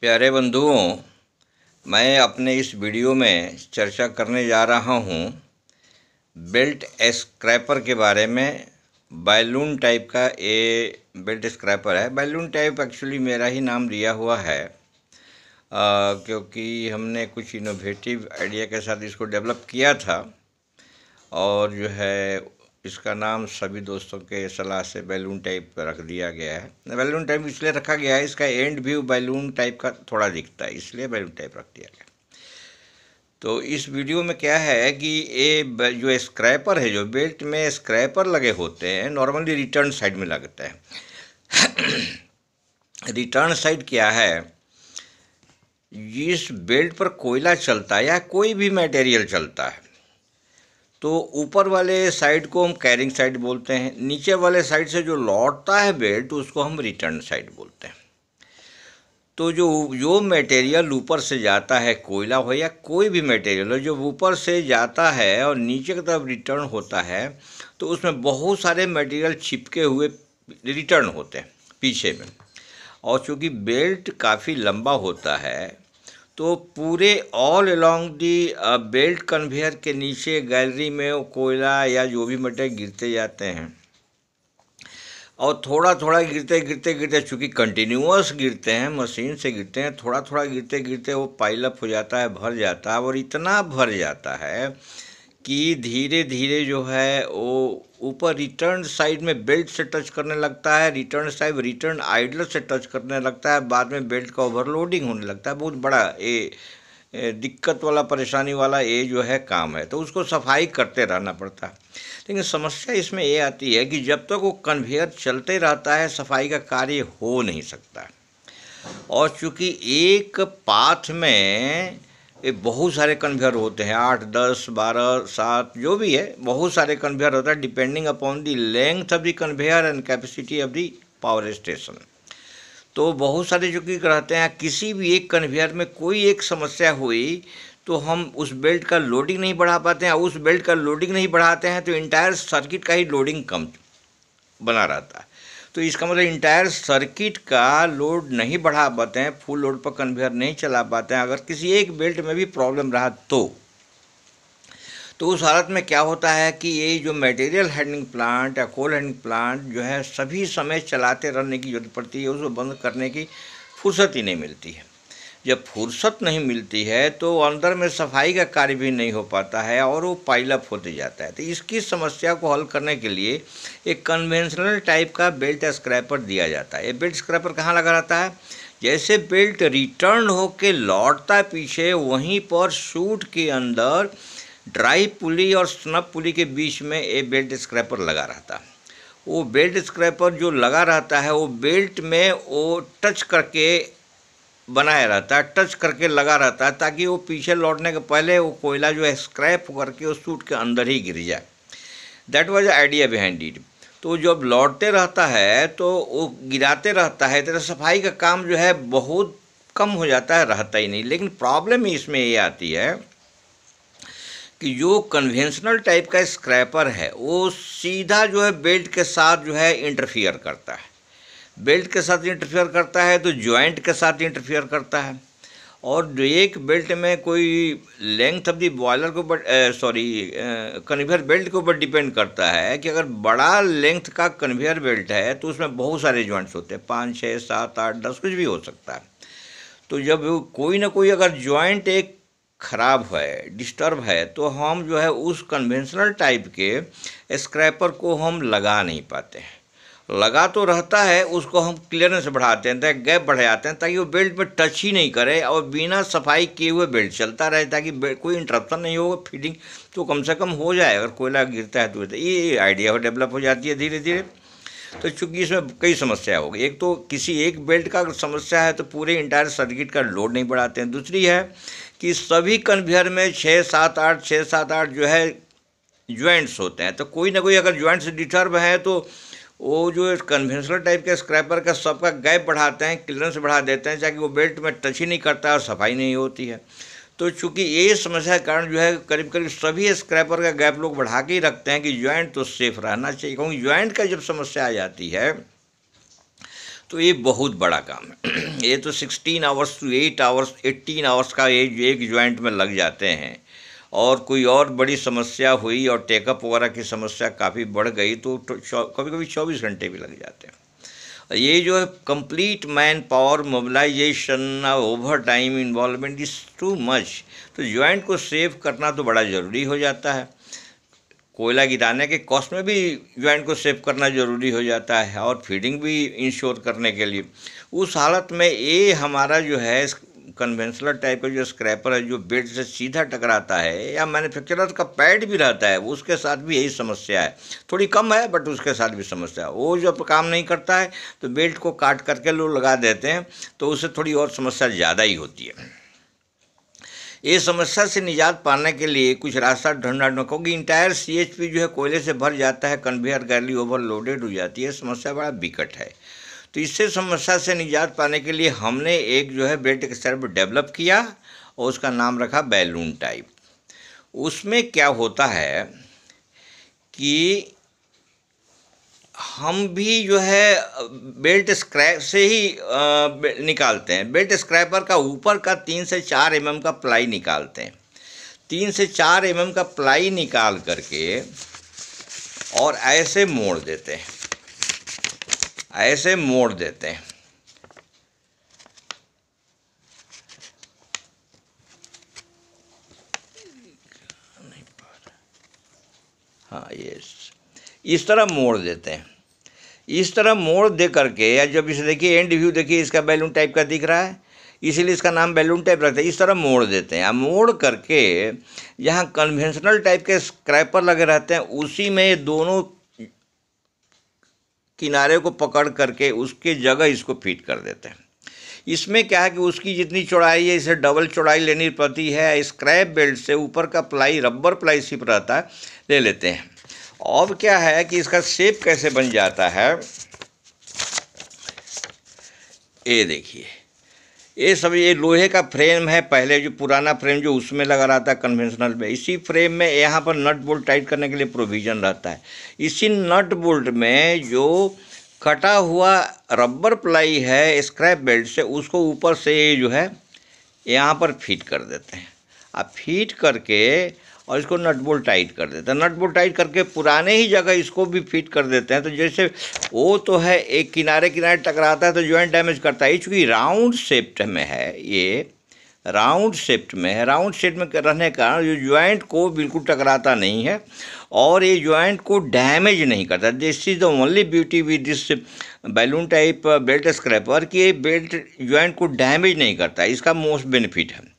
प्यारे बंधुओं मैं अपने इस वीडियो में चर्चा करने जा रहा हूँ बेल्ट स्क्रैपर के बारे में बैलून टाइप का ये बेल्ट स्क्रैपर है बैलून टाइप एक्चुअली मेरा ही नाम दिया हुआ है आ, क्योंकि हमने कुछ इनोवेटिव आइडिया के साथ इसको डेवलप किया था और जो है इसका नाम सभी दोस्तों के सलाह से बैलून टाइप का रख दिया गया है बैलून टाइप इसलिए रखा गया है इसका एंड व्यू बैलून टाइप का थोड़ा दिखता है इसलिए बैलून टाइप रख दिया गया तो इस वीडियो में क्या है कि ये जो स्क्रैपर है जो बेल्ट में स्क्रैपर लगे होते हैं नॉर्मली रिटर्न साइड में लगता है रिटर्न साइड क्या है जिस बेल्ट पर कोयला चलता है या कोई भी मटेरियल चलता है तो ऊपर वाले साइड को हम कैरिंग साइड बोलते हैं नीचे वाले साइड से जो लौटता है बेल्ट उसको हम रिटर्न साइड बोलते हैं तो जो जो मटेरियल ऊपर से जाता है कोयला हो या कोई भी मटेरियल हो जो ऊपर से जाता है और नीचे की तरफ रिटर्न होता है तो उसमें बहुत सारे मटेरियल छिपके हुए रिटर्न होते हैं पीछे में और चूँकि बेल्ट काफ़ी लंबा होता है तो पूरे all along the belt conveyor के नीचे गैलरी में वो कोयला या जो भी मटेरियल गिरते जाते हैं और थोड़ा थोड़ा गिरते गिरते गिरते चूँकि कंटिन्यूस गिरते हैं मशीन से गिरते हैं थोड़ा थोड़ा गिरते गिरते वो पाइलअप हो जाता है भर जाता है और इतना भर जाता है कि धीरे धीरे जो है वो ऊपर रिटर्न साइड में बेल्ट से टच करने लगता है रिटर्न साइड रिटर्न आइडलर से टच करने लगता है बाद में बेल्ट का ओवरलोडिंग होने लगता है बहुत बड़ा ए दिक्कत वाला परेशानी वाला ये जो है काम है तो उसको सफाई करते रहना पड़ता है लेकिन समस्या इसमें ये आती है कि जब तक वो कन्वेयर चलते रहता है सफाई का कार्य हो नहीं सकता और चूँकि एक पाथ में ये बहुत सारे कन्वेयर होते हैं आठ दस बारह सात जो भी है बहुत सारे कन्वेयर होता है depending upon the length of the conveyor and capacity of the power station तो बहुत सारे जो कि रहते हैं किसी भी एक कन्वेयर में कोई एक समस्या हुई तो हम उस बेल्ट का लोडिंग नहीं बढ़ा पाते हैं उस बेल्ट का लोडिंग नहीं बढ़ाते हैं तो इंटायर सर्किट का ही लोडिंग कम बना रहता है तो इसका मतलब इंटायर सर्किट का लोड नहीं बढ़ा पाते हैं फुल लोड पर कन्वेयर नहीं चला पाते हैं अगर किसी एक बेल्ट में भी प्रॉब्लम रहा तो तो उस हालत में क्या होता है कि ये जो मटेरियल हैंडलिंग प्लांट या कोल हैंडलिंग प्लांट जो है सभी समय चलाते रहने की जरूरत पड़ती है उसको बंद करने की फुर्सत ही नहीं मिलती है जब फुर्सत नहीं मिलती है तो अंदर में सफाई का कार्य भी नहीं हो पाता है और वो पाइलअप होते जाता है तो इसकी समस्या को हल करने के लिए एक कन्वेंशनल टाइप का बेल्ट स्क्रैपर दिया जाता है ये बेल्ट स्क्रैपर कहाँ लगा रहता है जैसे बेल्ट रिटर्न होकर लौटता पीछे वहीं पर सूट के अंदर ड्राई पुली और स्नप पुली के बीच में ये बेल्ट स्क्रैपर लगा रहता है वो बेल्ट स्क्रैपर जो लगा रहता है वो बेल्ट में वो टच करके बनाया रहता है टच करके लगा रहता है ताकि वो पीछे लौटने के पहले वो कोयला जो है स्क्रैप करके उस सूट के अंदर ही गिर जाए that was idea behind it तो जब लौटते रहता है तो वो गिराते रहता है तेरा तो सफाई का काम जो है बहुत कम हो जाता है रहता ही नहीं लेकिन प्रॉब्लम इसमें ये आती है कि जो कन्वेंशनल टाइप का स्क्रैपर है वो सीधा जो है बेल्ट के साथ जो है इंटरफियर करता है बेल्ट के साथ इंटरफेयर करता है तो ज्वाइंट के साथ इंटरफेयर करता है और एक बेल्ट में कोई लेंथ ऑफ दी बॉयलर के ऊपर सॉरी कन्वेयर बेल्ट के ऊपर डिपेंड करता है कि अगर बड़ा लेंथ का कन्वेयर बेल्ट है तो उसमें बहुत सारे ज्वाइंट्स होते हैं पाँच छः सात आठ दस कुछ भी हो सकता है तो जब कोई ना कोई अगर जॉइंट एक ख़राब है डिस्टर्ब है तो हम जो है उस कन्वेंशनल टाइप के स्क्रैपर को हम लगा नहीं पाते हैं लगा तो रहता है उसको हम क्लियरेंस बढ़ाते हैं गैप जाते हैं ताकि वो बेल्ट में टच ही नहीं करे और बिना सफाई किए हुए बेल्ट चलता रहे ताकि कोई इंटरप्शन नहीं होगा फीडिंग तो कम से कम हो जाए अगर कोयला गिरता है तो ये आइडिया डेवलप हो जाती है धीरे धीरे तो चूंकि इसमें कई समस्या होगी एक तो किसी एक बेल्ट का अगर समस्या है तो पूरे इंटायर सर्किट का लोड नहीं बढ़ाते हैं दूसरी है कि सभी कन्वेयर में छः सात आठ छः सात आठ जो है ज्वाइंट्स होते हैं तो कोई ना कोई अगर ज्वाइंट्स डिटर्ब हैं तो वो जो कन्वेंशनल टाइप के स्क्रैपर का सबका गैप बढ़ाते हैं क्लियरेंस बढ़ा देते हैं ताकि वो बेल्ट में टच ही नहीं करता और सफाई नहीं होती है तो चूंकि ये समस्या के कारण जो है करीब करीब सभी स्क्रैपर का गैप लोग बढ़ा के ही रखते हैं कि ज्वाइंट तो सेफ रहना चाहिए क्योंकि ज्वाइंट का जब समस्या आ जाती है तो ये बहुत बड़ा काम है ये तो sixteen hours to eight hours eighteen hours का ये एक ज्वाइंट में लग जाते हैं और कोई और बड़ी समस्या हुई और टेकअप वगैरह की समस्या काफ़ी बढ़ गई तो, तो कभी कभी चौबीस घंटे भी लग जाते हैं ये जो है complete man power mobilisation overtime involvement is too much तो ज्वाइंट को सेव करना तो बड़ा ज़रूरी हो जाता है कोयला गिराने के कॉस्ट में भी ज्वाइंट को सेव करना ज़रूरी हो जाता है और फीडिंग भी इंश्योर करने के लिए उस हालत में ये हमारा जो है कन्वेंशनल टाइप का जो स्क्रैपर है जो बेड से सीधा टकराता है या मैन्युफैक्चरर का पैड भी रहता है उसके साथ भी यही समस्या है थोड़ी कम है बट उसके साथ भी समस्या है वो जब काम नहीं करता है तो बेल्ट को काट करके लोग लगा देते हैं तो उससे थोड़ी और समस्या ज़्यादा ही होती है ये समस्या से निजात पाने के लिए कुछ रास्ता ढूंढना क्योंकि इंटायर सी जो है कोयले से भर जाता है कन्वेयर गैली ओवरलोडेड हो जाती है समस्या बड़ा बिकट है तो इससे समस्या से निजात पाने के लिए हमने एक जो है ब्रेड सर्व डेवलप किया और उसका नाम रखा बैलून टाइप उसमें क्या होता है कि हम भी जो है बेल्ट स्क्रैप से ही निकालते हैं बेल्ट स्क्रैपर का ऊपर का तीन से चार एम mm का प्लाई निकालते हैं तीन से चार एम mm का प्लाई निकाल करके और ऐसे मोड़ देते हैं ऐसे मोड़ देते हैं हाँ ये इस तरह मोड़ देते हैं इस तरह मोड़ दे करके या जब इसे देखिए एंड व्यू देखिए इसका बैलून टाइप का दिख रहा है इसीलिए इसका नाम बैलून टाइप रखते हैं इस तरह मोड़ देते हैं अब मोड़ करके यहाँ कन्वेंशनल टाइप के स्क्रैपर लगे रहते हैं उसी में दोनों किनारे को पकड़ करके उसके जगह इसको फिट कर देते हैं इसमें क्या है कि उसकी जितनी चौड़ाई है इसे डबल चौड़ाई लेनी पड़ती है स्क्रैप बेल्ट से ऊपर का प्लाई रबर प्लाई सिप रहता है ले लेते हैं अब क्या है कि इसका शेप कैसे बन जाता है ये देखिए ये सब ये लोहे का फ्रेम है पहले जो पुराना फ्रेम जो उसमें लगा रहा था कन्वेंशनल में इसी फ्रेम में यहाँ पर नट बोल्ट टाइट करने के लिए प्रोविज़न रहता है इसी नट बोल्ट में जो कटा हुआ रबर प्लाई है स्क्रैप बेल्ट से उसको ऊपर से जो है यहाँ पर फिट कर देते हैं अब फिट करके और इसको नट बोल्ट टाइट कर देते हैं नट बोल्ट टाइट करके पुराने ही जगह इसको भी फिट कर देते हैं तो जैसे वो तो है एक किनारे किनारे टकराता है तो जॉइंट डैमेज करता है चूँकि राउंड शेप्ट में है ये राउंड शेप्ट में है राउंड शेप में रहने के कारण ये ज्वाइंट को बिल्कुल टकराता नहीं है और ये ज्वाइंट को डैमेज नहीं करता this is the only beauty with this balloon type belt scraper कि ये बेल्ट ज्वाइंट को डैमेज नहीं करता इसका मोस्ट बेनिफिट है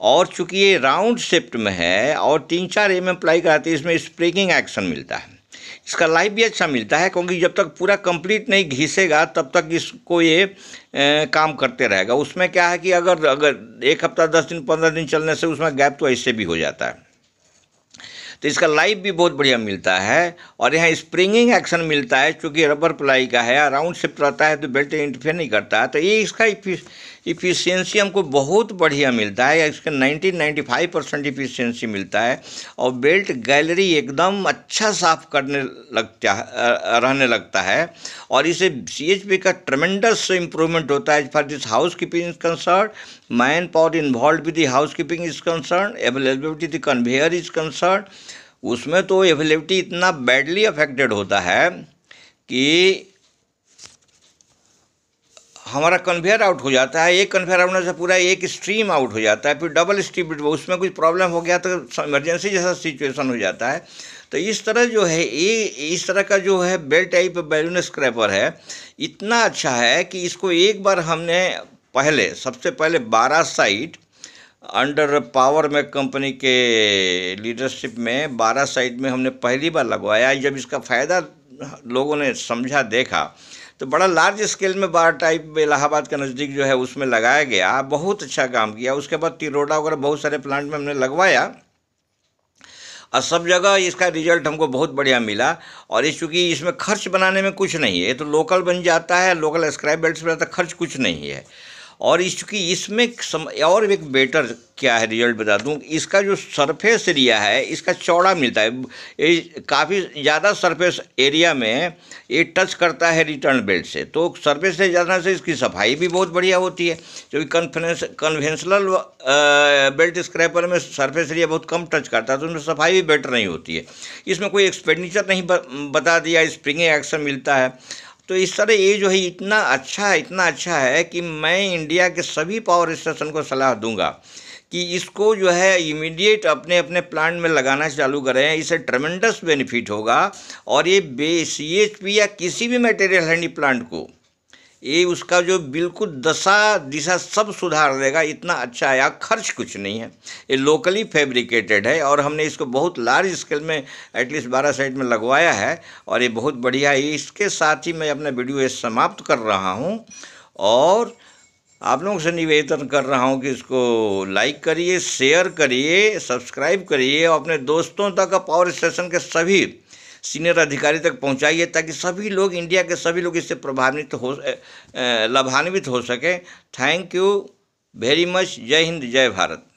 और चूंकि ये राउंड शिफ्ट में है और तीन चार एम अप्लाई कराते हैं इसमें स्प्रिंगिंग एक्शन मिलता है इसका लाइफ भी अच्छा मिलता है क्योंकि जब तक पूरा कंप्लीट नहीं घिसेगा तब तक इसको ये ए, काम करते रहेगा उसमें क्या है कि अगर अगर एक हफ्ता दस दिन पंद्रह दिन चलने से उसमें गैप तो ऐसे भी हो जाता है तो इसका लाइफ भी बहुत बढ़िया मिलता है और यहाँ स्प्रिंगिंग एक्शन मिलता है क्योंकि रबर प्लाई का है राउंड शिफ्ट रहता है तो बेल्ट इंटरफेयर नहीं करता है तो ये इसका इफ़िशियंसी हमको बहुत बढ़िया मिलता है इसका 90 95 परसेंट इफ़िशियंसी मिलता है और बेल्ट गैलरी एकदम अच्छा साफ करने लगता है रहने लगता है और इसे सी का ट्रमेंडस इम्प्रूवमेंट होता है as this housekeeping is concern manpower involve with the housekeeping is concern availability the conveyor is concern उसमें तो एवेलेबिलिटी इतना बैडली अफेक्टेड होता है कि हमारा कन्वेयर आउट हो जाता है एक कन्वेयर आउट होने से पूरा एक स्ट्रीम आउट हो जाता है फिर डबल स्ट्रीम उसमें कुछ प्रॉब्लम हो गया तो इमरजेंसी जैसा सिचुएशन हो जाता है तो इस तरह जो है ये इस तरह का जो है बेल्ट टाइप बैलून स्क्रैपर है इतना अच्छा है कि इसको एक बार हमने पहले सबसे पहले बारह साइट अंडर पावर में कंपनी के लीडरशिप में बारह साइट में हमने पहली बार लगवाया जब इसका फ़ायदा लोगों ने समझा देखा तो बड़ा लार्ज स्केल में बार टाइप इलाहाबाद के नज़दीक जो है उसमें लगाया गया बहुत अच्छा काम किया उसके बाद तिरोडा वगैरह बहुत सारे प्लांट में हमने लगवाया और सब जगह इसका रिजल्ट हमको बहुत बढ़िया मिला और ये चूँकि इसमें खर्च बनाने में कुछ नहीं है ये तो लोकल बन जाता है लोकल स्क्राइब बेल्ट से बनाता खर्च कुछ नहीं है और इस चूँकि इसमें सम और एक बेटर क्या है रिजल्ट बता दूँ इसका जो सरफेस एरिया है इसका चौड़ा मिलता है काफ़ी ज़्यादा सरफेस एरिया में ये टच करता है रिटर्न बेल्ट से तो सरफेस से ज़्यादा से इसकी सफाई भी बहुत बढ़िया होती है क्योंकि कन्फेंस कन्वेंशनल बेल्ट स्क्रैपर में सरफेस एरिया बहुत कम टच करता है तो उसमें सफाई भी बेटर नहीं होती है इसमें कोई एक्सपेंडिचर नहीं बता दिया स्प्रिंग एक्शन मिलता है तो इस तरह ये जो है इतना अच्छा है इतना अच्छा है कि मैं इंडिया के सभी पावर स्टेशन को सलाह दूंगा कि इसको जो है इमीडिएट अपने अपने प्लांट में लगाना चालू करें इसे ट्रमेंडस बेनिफिट होगा और ये बे सी एच पी या किसी भी मटेरियल हैंडी प्लांट को ये उसका जो बिल्कुल दशा दिशा सब सुधार देगा इतना अच्छा आया खर्च कुछ नहीं है ये लोकली फैब्रिकेटेड है और हमने इसको बहुत लार्ज स्केल में एटलीस्ट बारह साइड में लगवाया है और ये बहुत बढ़िया है इसके साथ ही मैं अपना वीडियो ये समाप्त कर रहा हूँ और आप लोगों से निवेदन कर रहा हूँ कि इसको लाइक करिए शेयर करिए सब्सक्राइब करिए और अपने दोस्तों तक पावर स्टेशन के सभी सीनियर अधिकारी तक पहुंचाइए ताकि सभी लोग इंडिया के सभी लोग इससे प्रभावित हो लाभान्वित हो सकें थैंक यू वेरी मच जय हिंद जय भारत